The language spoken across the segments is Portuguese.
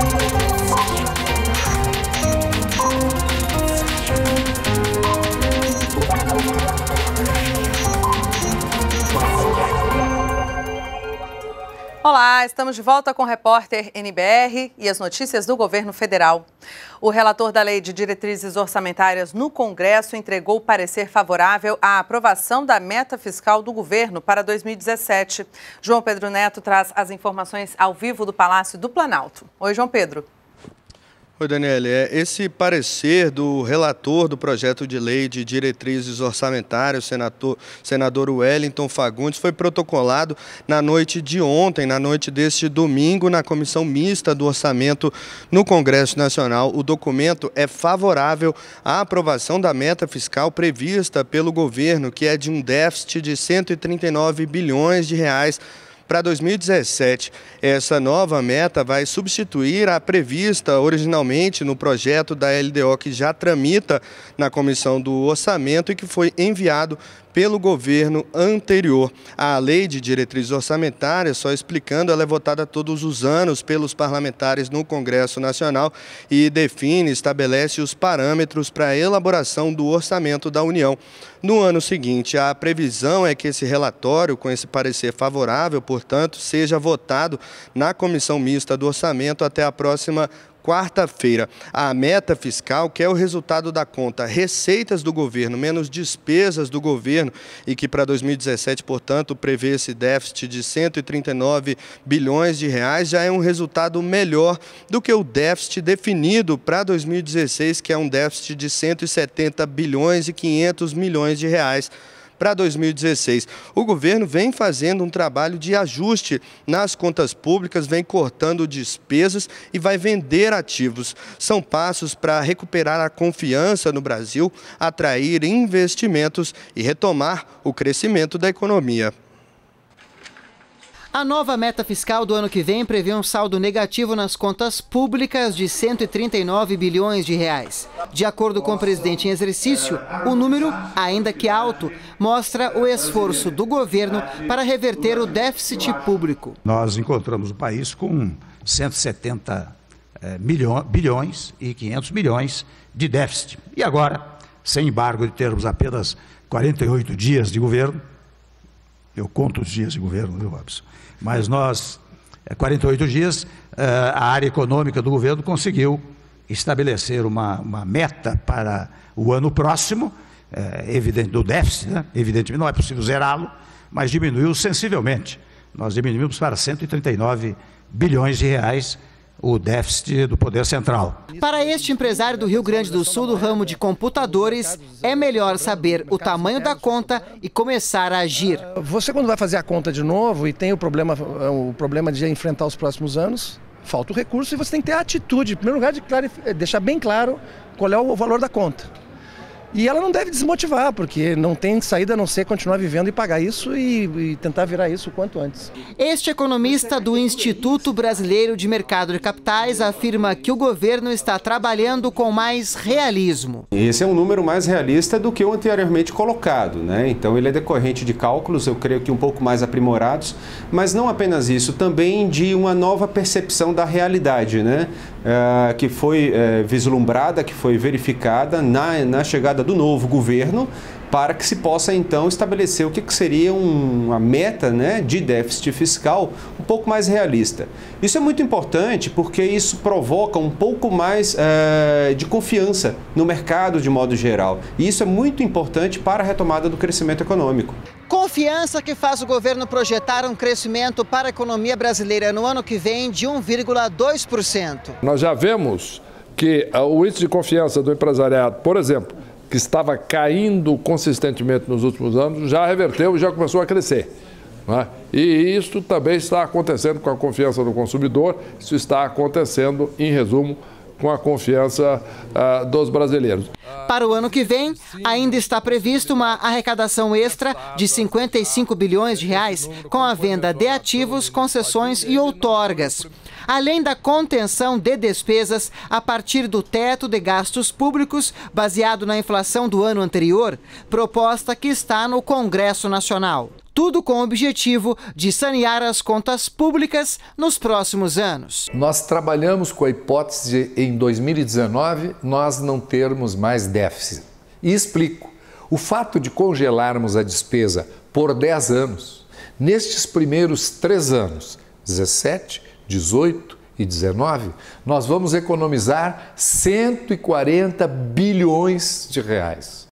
Thank you Olá, estamos de volta com o repórter NBR e as notícias do governo federal. O relator da Lei de Diretrizes Orçamentárias no Congresso entregou parecer favorável à aprovação da meta fiscal do governo para 2017. João Pedro Neto traz as informações ao vivo do Palácio do Planalto. Oi, João Pedro. Oi, Daniele. É, esse parecer do relator do projeto de lei de diretrizes orçamentárias, senador, senador Wellington Fagundes, foi protocolado na noite de ontem, na noite deste domingo, na Comissão Mista do Orçamento no Congresso Nacional. O documento é favorável à aprovação da meta fiscal prevista pelo governo, que é de um déficit de 139 bilhões de reais para 2017, essa nova meta vai substituir a prevista originalmente no projeto da LDO que já tramita na Comissão do Orçamento e que foi enviado pelo governo anterior. A lei de diretrizes orçamentárias, só explicando, ela é votada todos os anos pelos parlamentares no Congresso Nacional e define, estabelece os parâmetros para a elaboração do orçamento da União. No ano seguinte, a previsão é que esse relatório, com esse parecer favorável por portanto, seja votado na Comissão Mista do Orçamento até a próxima quarta-feira. A meta fiscal, que é o resultado da conta receitas do governo menos despesas do governo, e que para 2017, portanto, prevê esse déficit de 139 bilhões de reais, já é um resultado melhor do que o déficit definido para 2016, que é um déficit de 170 bilhões e 500 milhões de reais para 2016. O governo vem fazendo um trabalho de ajuste nas contas públicas, vem cortando despesas e vai vender ativos. São passos para recuperar a confiança no Brasil, atrair investimentos e retomar o crescimento da economia. A nova meta fiscal do ano que vem prevê um saldo negativo nas contas públicas de 139 bilhões de reais. De acordo com o presidente em exercício, o número, ainda que alto, mostra o esforço do governo para reverter o déficit público. Nós encontramos o país com 170 eh, bilhões e 500 milhões de déficit. E agora, sem embargo de termos apenas 48 dias de governo, eu conto os dias de governo, viu, Robson? Mas nós, 48 é dias, eh, a área econômica do governo conseguiu estabelecer uma, uma meta para o ano próximo, eh, evidente, do déficit, né? evidentemente não é possível zerá-lo, mas diminuiu sensivelmente. Nós diminuímos para 139 bilhões de reais o déficit do Poder Central. Para este empresário do Rio Grande do Sul, do ramo de computadores, é melhor saber o tamanho da conta e começar a agir. Você, quando vai fazer a conta de novo e tem o problema, o problema de enfrentar os próximos anos, falta o recurso e você tem que ter a atitude, em primeiro lugar, de deixar bem claro qual é o valor da conta. E ela não deve desmotivar, porque não tem saída a não ser continuar vivendo e pagar isso e, e, tentar virar isso o quanto antes. Este economista do Instituto Brasileiro de Mercado de Capitais afirma que o governo está trabalhando com mais realismo. Esse é um número mais realista do que o anteriormente colocado, né? Então ele é decorrente de cálculos, eu creio que um pouco mais aprimorados, mas não apenas isso, também de uma nova percepção da realidade, né? É, que foi é, vislumbrada, que foi verificada na, na chegada chegada do novo governo para que se possa então estabelecer o que seria uma meta né, de déficit fiscal um pouco mais realista. Isso é muito importante porque isso provoca um pouco mais é, de confiança no mercado de modo geral. E isso é muito importante para a retomada do crescimento econômico. Confiança que faz o governo projetar um crescimento para a economia brasileira no ano que vem de 1,2%. Nós já vemos que eh, o índice de confiança do empresariado, por exemplo, que estava caindo consistentemente nos últimos anos, já reverteu e já começou a crescer. É? E isso também está acontecendo com a confiança do consumidor, isso está acontecendo, em resumo, com a confiança uh, dos brasileiros. Para o ano que vem, ainda está previsto uma arrecadação extra de 55 bilhões de reais com a venda de ativos, concessões e outorgas além da contenção de despesas a partir do teto de gastos públicos baseado na inflação do ano anterior, proposta que está no Congresso Nacional. Tudo com o objetivo de sanear as contas públicas nos próximos anos. Nós trabalhamos com a hipótese de, em 2019 nós não termos mais déficit. E explico. O fato de congelarmos a despesa por 10 anos, nestes primeiros três anos, 17, 18 e 19, nós vamos economizar 140 bilhões de reais.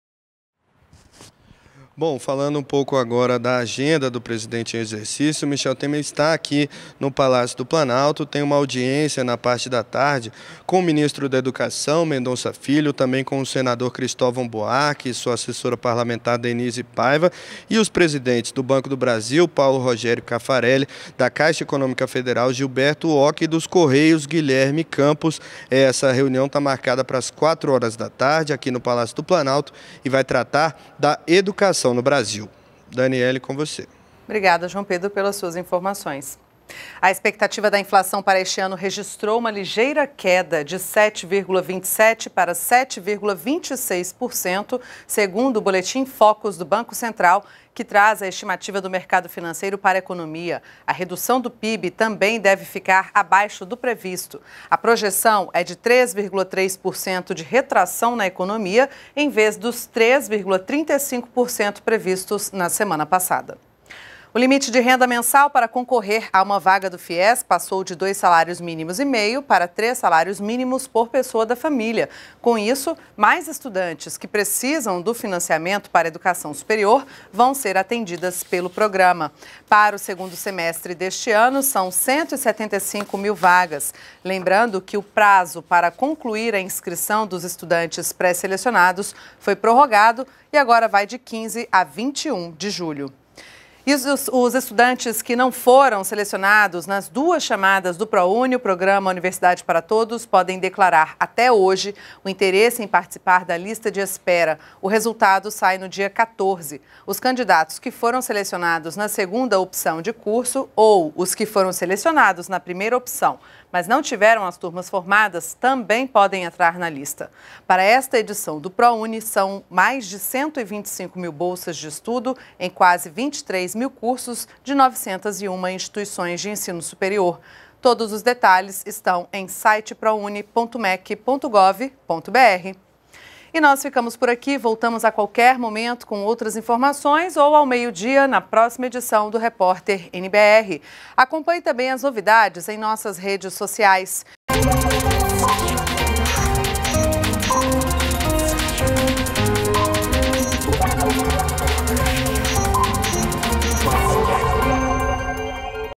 Bom, falando um pouco agora da agenda do presidente em exercício, Michel Temer está aqui no Palácio do Planalto, tem uma audiência na parte da tarde com o ministro da Educação, Mendonça Filho, também com o senador Cristóvão Buarque, sua assessora parlamentar Denise Paiva e os presidentes do Banco do Brasil, Paulo Rogério Cafarelli, da Caixa Econômica Federal, Gilberto Ock e dos Correios, Guilherme Campos. É, essa reunião está marcada para as 4 horas da tarde aqui no Palácio do Planalto e vai tratar da educação no Brasil. Daniele, com você. Obrigada, João Pedro, pelas suas informações. A expectativa da inflação para este ano registrou uma ligeira queda de 7,27 para 7,26%, segundo o boletim Focus do Banco Central, que traz a estimativa do mercado financeiro para a economia. A redução do PIB também deve ficar abaixo do previsto. A projeção é de 3,3% de retração na economia, em vez dos 3,35% previstos na semana passada. O limite de renda mensal para concorrer a uma vaga do FIES passou de dois salários mínimos e meio para três salários mínimos por pessoa da família. Com isso, mais estudantes que precisam do financiamento para a educação superior vão ser atendidas pelo programa. Para o segundo semestre deste ano, são 175 mil vagas. Lembrando que o prazo para concluir a inscrição dos estudantes pré-selecionados foi prorrogado e agora vai de 15 a 21 de julho. E os, os, estudantes que não foram selecionados nas duas chamadas do ProUni, o programa Universidade para Todos, podem declarar até hoje o interesse em participar da lista de espera. O resultado sai no dia 14. Os candidatos que foram selecionados na segunda opção de curso ou os que foram selecionados na primeira opção, mas não tiveram as turmas formadas, também podem entrar na lista. Para esta edição do ProUni, são mais de 125 mil bolsas de estudo em quase 23 mil cursos de 901 instituições de ensino superior. Todos os detalhes estão em siteprouni.mec.gov.br. E nós ficamos por aqui, voltamos a qualquer momento com outras informações ou ao meio-dia na próxima edição do Repórter NBR. Acompanhe também as novidades em nossas redes sociais.